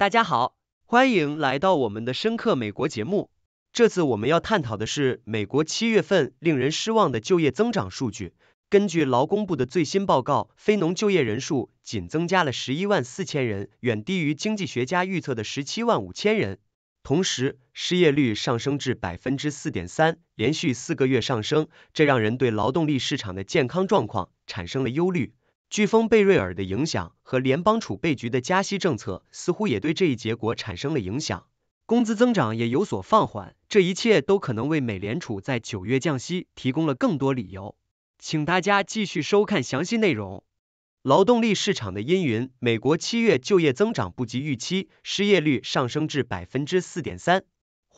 大家好，欢迎来到我们的深刻美国节目。这次我们要探讨的是美国七月份令人失望的就业增长数据。根据劳工部的最新报告，非农就业人数仅增加了十一万四千人，远低于经济学家预测的十七万五千人。同时，失业率上升至百分之四点三，连续四个月上升，这让人对劳动力市场的健康状况产生了忧虑。飓风贝瑞尔的影响和联邦储备局的加息政策似乎也对这一结果产生了影响，工资增长也有所放缓，这一切都可能为美联储在九月降息提供了更多理由。请大家继续收看详细内容。劳动力市场的阴云，美国七月就业增长不及预期，失业率上升至百分之四点三。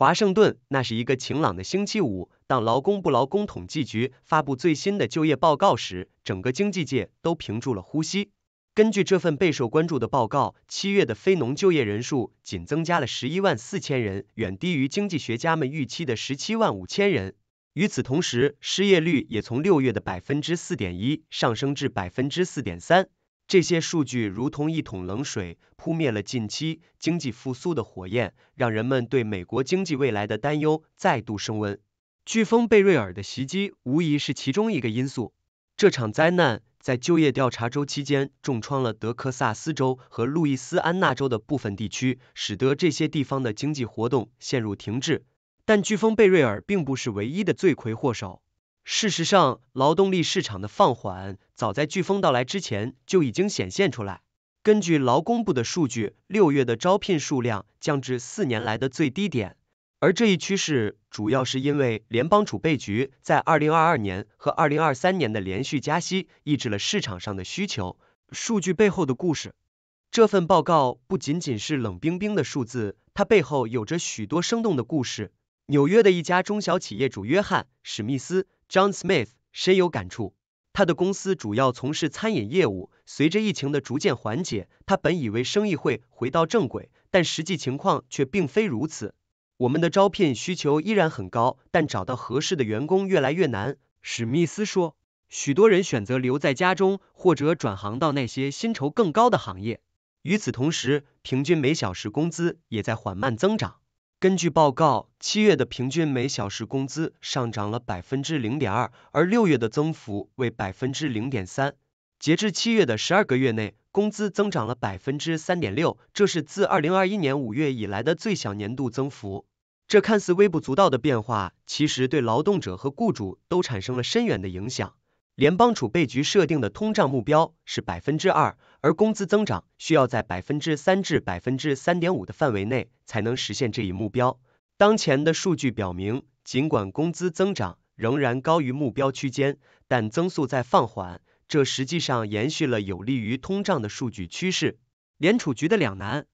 华盛顿，那是一个晴朗的星期五。当劳工部劳工统计局发布最新的就业报告时，整个经济界都屏住了呼吸。根据这份备受关注的报告，七月的非农就业人数仅增加了十一万四千人，远低于经济学家们预期的十七万五千人。与此同时，失业率也从六月的百分之四点一上升至百分之四点三。这些数据如同一桶冷水，扑灭了近期经济复苏的火焰，让人们对美国经济未来的担忧再度升温。飓风贝瑞尔的袭击无疑是其中一个因素。这场灾难在就业调查周期间重创了德克萨斯州和路易斯安那州的部分地区，使得这些地方的经济活动陷入停滞。但飓风贝瑞尔并不是唯一的罪魁祸首。事实上，劳动力市场的放缓早在飓风到来之前就已经显现出来。根据劳工部的数据，六月的招聘数量降至四年来的最低点，而这一趋势主要是因为联邦储备局在二零二二年和二零二三年的连续加息抑制了市场上的需求。数据背后的故事，这份报告不仅仅是冷冰冰的数字，它背后有着许多生动的故事。纽约的一家中小企业主约翰·史密斯。John Smith 深有感触，他的公司主要从事餐饮业务。随着疫情的逐渐缓解，他本以为生意会回到正轨，但实际情况却并非如此。我们的招聘需求依然很高，但找到合适的员工越来越难。史密斯说，许多人选择留在家中或者转行到那些薪酬更高的行业。与此同时，平均每小时工资也在缓慢增长。根据报告，七月的平均每小时工资上涨了百分之零点二，而六月的增幅为百分之零点三。截至七月的十二个月内，工资增长了百分之三点六，这是自二零二一年五月以来的最小年度增幅。这看似微不足道的变化，其实对劳动者和雇主都产生了深远的影响。联邦储备局设定的通胀目标是百分之二，而工资增长需要在百分之三至百分之三点五的范围内才能实现这一目标。当前的数据表明，尽管工资增长仍然高于目标区间，但增速在放缓，这实际上延续了有利于通胀的数据趋势。联储局的两难。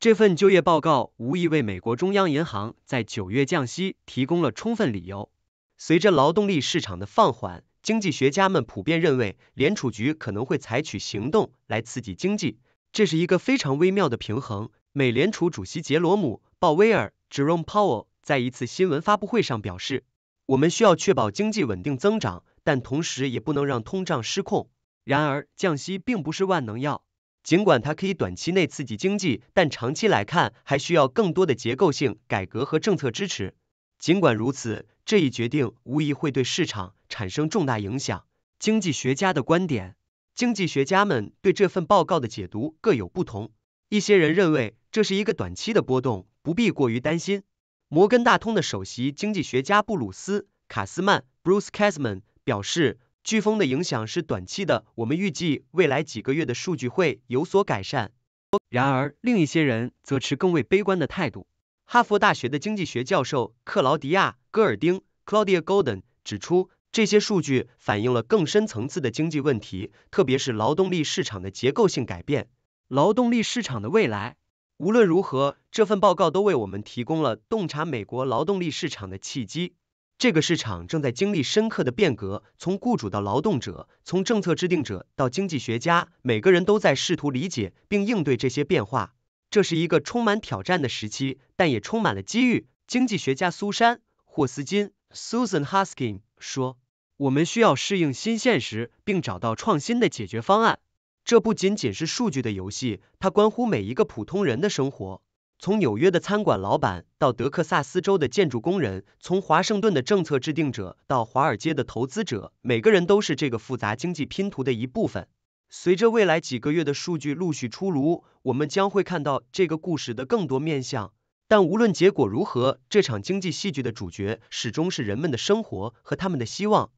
这份就业报告无疑为美国中央银行在九月降息提供了充分理由。随着劳动力市场的放缓。经济学家们普遍认为，联储局可能会采取行动来刺激经济，这是一个非常微妙的平衡。美联储主席杰罗姆·鲍威尔 （Jerome Powell） 在一次新闻发布会上表示：“我们需要确保经济稳定增长，但同时也不能让通胀失控。”然而，降息并不是万能药，尽管它可以短期内刺激经济，但长期来看还需要更多的结构性改革和政策支持。尽管如此，这一决定无疑会对市场产生重大影响。经济学家的观点，经济学家们对这份报告的解读各有不同。一些人认为这是一个短期的波动，不必过于担心。摩根大通的首席经济学家布鲁斯·卡斯曼 （Bruce Casman） 表示，飓风的影响是短期的，我们预计未来几个月的数据会有所改善。然而，另一些人则持更为悲观的态度。哈佛大学的经济学教授克劳迪亚戈尔丁 （Claudia Golden） 指出，这些数据反映了更深层次的经济问题，特别是劳动力市场的结构性改变。劳动力市场的未来，无论如何，这份报告都为我们提供了洞察美国劳动力市场的契机。这个市场正在经历深刻的变革，从雇主到劳动者，从政策制定者到经济学家，每个人都在试图理解并应对这些变化。这是一个充满挑战的时期，但也充满了机遇。经济学家苏珊。霍斯金 Susan Huskin 说：“我们需要适应新现实，并找到创新的解决方案。这不仅仅是数据的游戏，它关乎每一个普通人的生活。从纽约的餐馆老板到德克萨斯州的建筑工人，从华盛顿的政策制定者到华尔街的投资者，每个人都是这个复杂经济拼图的一部分。随着未来几个月的数据陆续出炉，我们将会看到这个故事的更多面相。”但无论结果如何，这场经济戏剧的主角始终是人们的生活和他们的希望。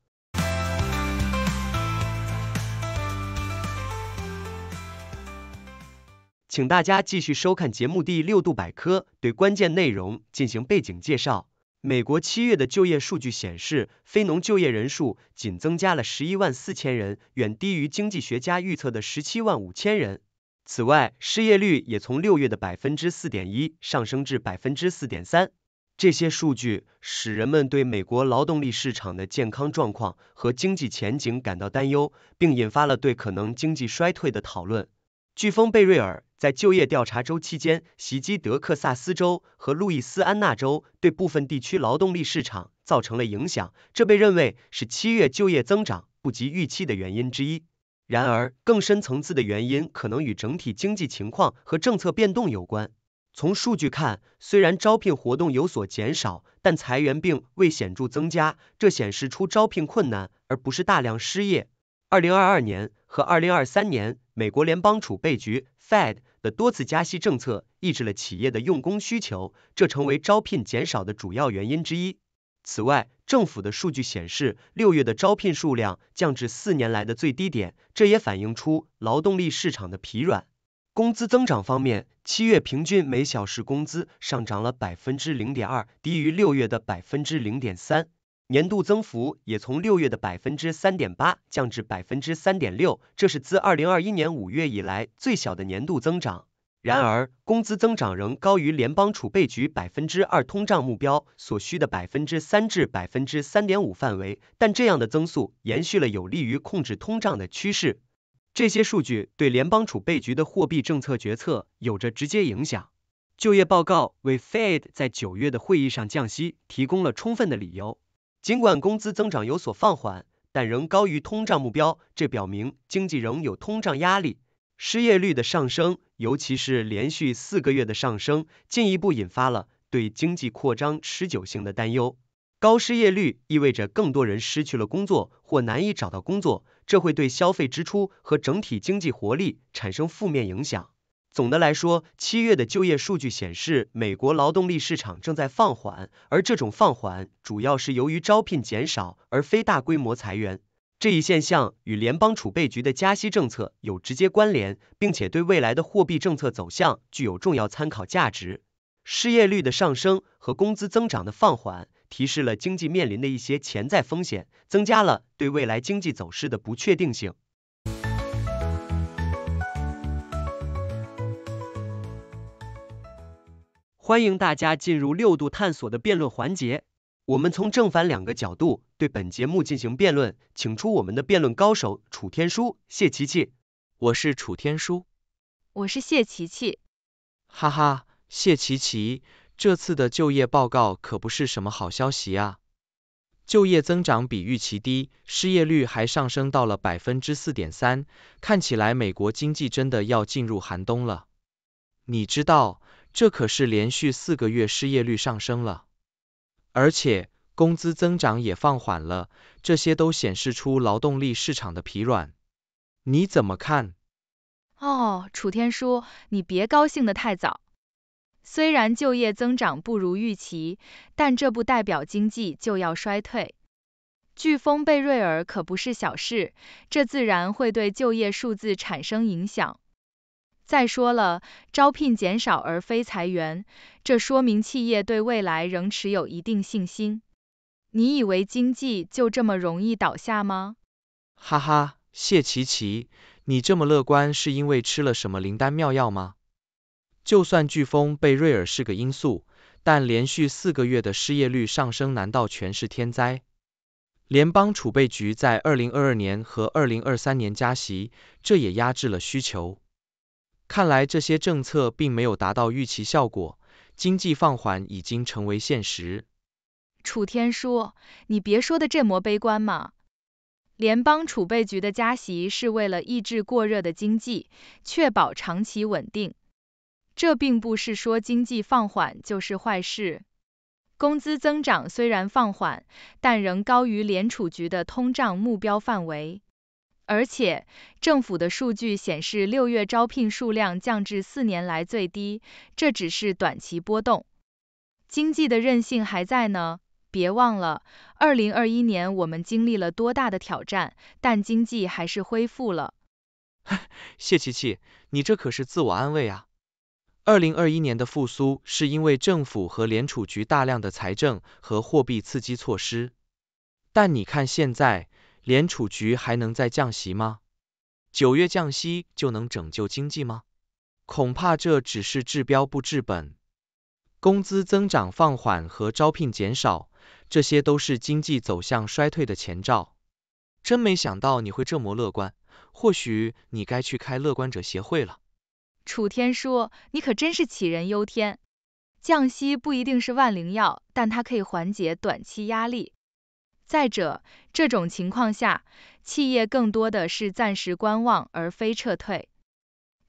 请大家继续收看节目第六度百科，对关键内容进行背景介绍。美国七月的就业数据显示，非农就业人数仅增加了十一万四千人，远低于经济学家预测的十七万五千人。此外，失业率也从六月的百分之四点一上升至百分之四点三。这些数据使人们对美国劳动力市场的健康状况和经济前景感到担忧，并引发了对可能经济衰退的讨论。飓风贝瑞尔在就业调查周期间袭击德克萨斯州和路易斯安那州，对部分地区劳动力市场造成了影响，这被认为是七月就业增长不及预期的原因之一。然而，更深层次的原因可能与整体经济情况和政策变动有关。从数据看，虽然招聘活动有所减少，但裁员并未显著增加，这显示出招聘困难，而不是大量失业。二零二二年和二零二三年，美国联邦储备局 （Fed） 的多次加息政策抑制了企业的用工需求，这成为招聘减少的主要原因之一。此外，政府的数据显示，六月的招聘数量降至四年来的最低点，这也反映出劳动力市场的疲软。工资增长方面，七月平均每小时工资上涨了百分之零点二，低于六月的百分之零点三。年度增幅也从六月的百分之三点八降至百分之三点六，这是自二零二一年五月以来最小的年度增长。然而，工资增长仍高于联邦储备局百分之二通胀目标所需的百分之三至百分之三点五范围，但这样的增速延续了有利于控制通胀的趋势。这些数据对联邦储备局的货币政策决策有着直接影响。就业报告为 FED 在九月的会议上降息提供了充分的理由。尽管工资增长有所放缓，但仍高于通胀目标，这表明经济仍有通胀压力。失业率的上升，尤其是连续四个月的上升，进一步引发了对经济扩张持久性的担忧。高失业率意味着更多人失去了工作或难以找到工作，这会对消费支出和整体经济活力产生负面影响。总的来说，七月的就业数据显示，美国劳动力市场正在放缓，而这种放缓主要是由于招聘减少，而非大规模裁员。这一现象与联邦储备局的加息政策有直接关联，并且对未来的货币政策走向具有重要参考价值。失业率的上升和工资增长的放缓，提示了经济面临的一些潜在风险，增加了对未来经济走势的不确定性。欢迎大家进入六度探索的辩论环节。我们从正反两个角度对本节目进行辩论，请出我们的辩论高手楚天舒、谢琪琪。我是楚天舒，我是谢琪琪。哈哈，谢琪琪，这次的就业报告可不是什么好消息啊！就业增长比预期低，失业率还上升到了百分之四点三，看起来美国经济真的要进入寒冬了。你知道，这可是连续四个月失业率上升了。而且工资增长也放缓了，这些都显示出劳动力市场的疲软。你怎么看？哦，楚天舒，你别高兴得太早。虽然就业增长不如预期，但这不代表经济就要衰退。飓风贝瑞尔可不是小事，这自然会对就业数字产生影响。再说了，招聘减少而非裁员，这说明企业对未来仍持有一定信心。你以为经济就这么容易倒下吗？哈哈，谢奇奇，你这么乐观是因为吃了什么灵丹妙药吗？就算飓风贝瑞尔是个因素，但连续四个月的失业率上升难道全是天灾？联邦储备局在2022年和2023年加息，这也压制了需求。看来这些政策并没有达到预期效果，经济放缓已经成为现实。楚天舒，你别说的这么悲观嘛。联邦储备局的加息是为了抑制过热的经济，确保长期稳定。这并不是说经济放缓就是坏事。工资增长虽然放缓，但仍高于联储局的通胀目标范围。而且，政府的数据显示，六月招聘数量降至四年来最低，这只是短期波动，经济的韧性还在呢。别忘了，二零二一年我们经历了多大的挑战，但经济还是恢复了。谢琪琪，你这可是自我安慰啊！二零二一年的复苏是因为政府和联储局大量的财政和货币刺激措施，但你看现在。联储局还能再降息吗？九月降息就能拯救经济吗？恐怕这只是治标不治本。工资增长放缓和招聘减少，这些都是经济走向衰退的前兆。真没想到你会这么乐观，或许你该去开乐观者协会了。楚天舒，你可真是杞人忧天。降息不一定是万灵药，但它可以缓解短期压力。再者，这种情况下，企业更多的是暂时观望，而非撤退。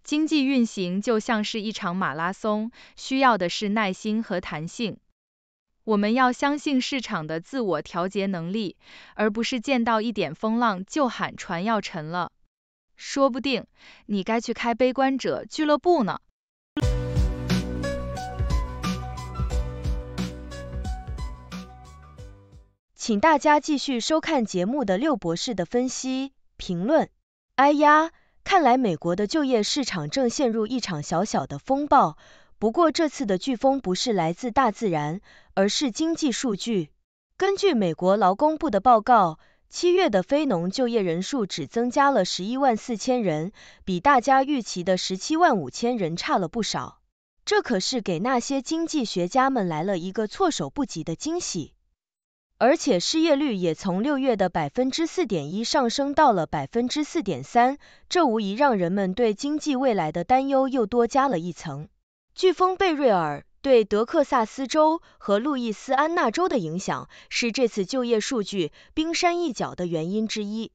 经济运行就像是一场马拉松，需要的是耐心和弹性。我们要相信市场的自我调节能力，而不是见到一点风浪就喊船要沉了。说不定，你该去开悲观者俱乐部呢。请大家继续收看节目的六博士的分析评论。哎呀，看来美国的就业市场正陷入一场小小的风暴。不过这次的飓风不是来自大自然，而是经济数据。根据美国劳工部的报告，七月的非农就业人数只增加了11万四千人，比大家预期的17万五千人差了不少。这可是给那些经济学家们来了一个措手不及的惊喜。而且失业率也从六月的百分之四点一上升到了百分之四点三，这无疑让人们对经济未来的担忧又多加了一层。飓风贝瑞尔对德克萨斯州和路易斯安那州的影响是这次就业数据冰山一角的原因之一。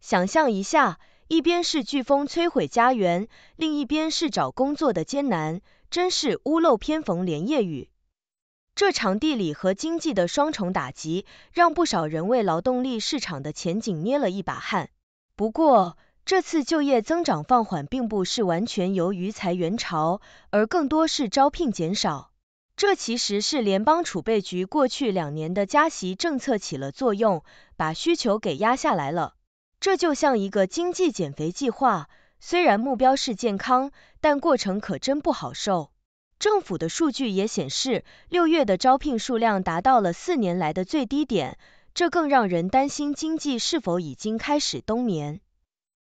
想象一下，一边是飓风摧毁家园，另一边是找工作的艰难，真是屋漏偏逢连夜雨。这场地理和经济的双重打击，让不少人为劳动力市场的前景捏了一把汗。不过，这次就业增长放缓并不是完全由于裁员潮，而更多是招聘减少。这其实是联邦储备局过去两年的加息政策起了作用，把需求给压下来了。这就像一个经济减肥计划，虽然目标是健康，但过程可真不好受。政府的数据也显示，六月的招聘数量达到了四年来的最低点，这更让人担心经济是否已经开始冬眠。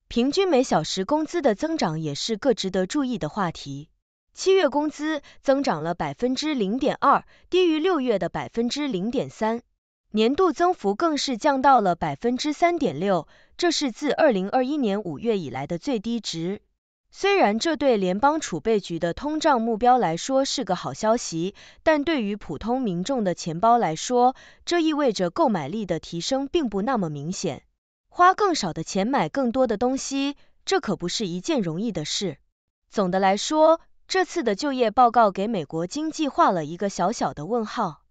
平均每小时工资的增长也是个值得注意的话题。七月工资增长了百分之零点二，低于六月的百分之零点三，年度增幅更是降到了百分之三点六，这是自二零二一年五月以来的最低值。虽然这对联邦储备局的通胀目标来说是个好消息，但对于普通民众的钱包来说，这意味着购买力的提升并不那么明显。花更少的钱买更多的东西，这可不是一件容易的事。总的来说，这次的就业报告给美国经济画了一个小小的问号。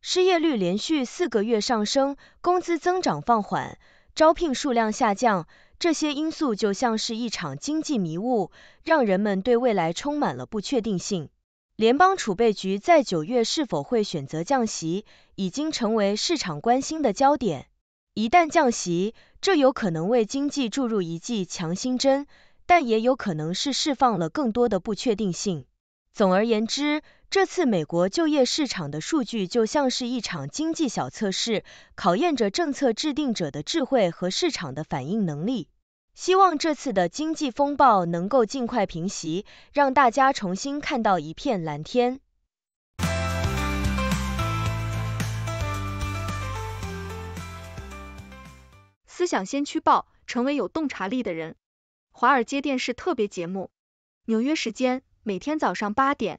失业率连续四个月上升，工资增长放缓，招聘数量下降。这些因素就像是一场经济迷雾，让人们对未来充满了不确定性。联邦储备局在九月是否会选择降息，已经成为市场关心的焦点。一旦降息，这有可能为经济注入一剂强心针，但也有可能是释放了更多的不确定性。总而言之，这次美国就业市场的数据就像是一场经济小测试，考验着政策制定者的智慧和市场的反应能力。希望这次的经济风暴能够尽快平息，让大家重新看到一片蓝天。思想先驱报，成为有洞察力的人。华尔街电视特别节目，纽约时间每天早上八点。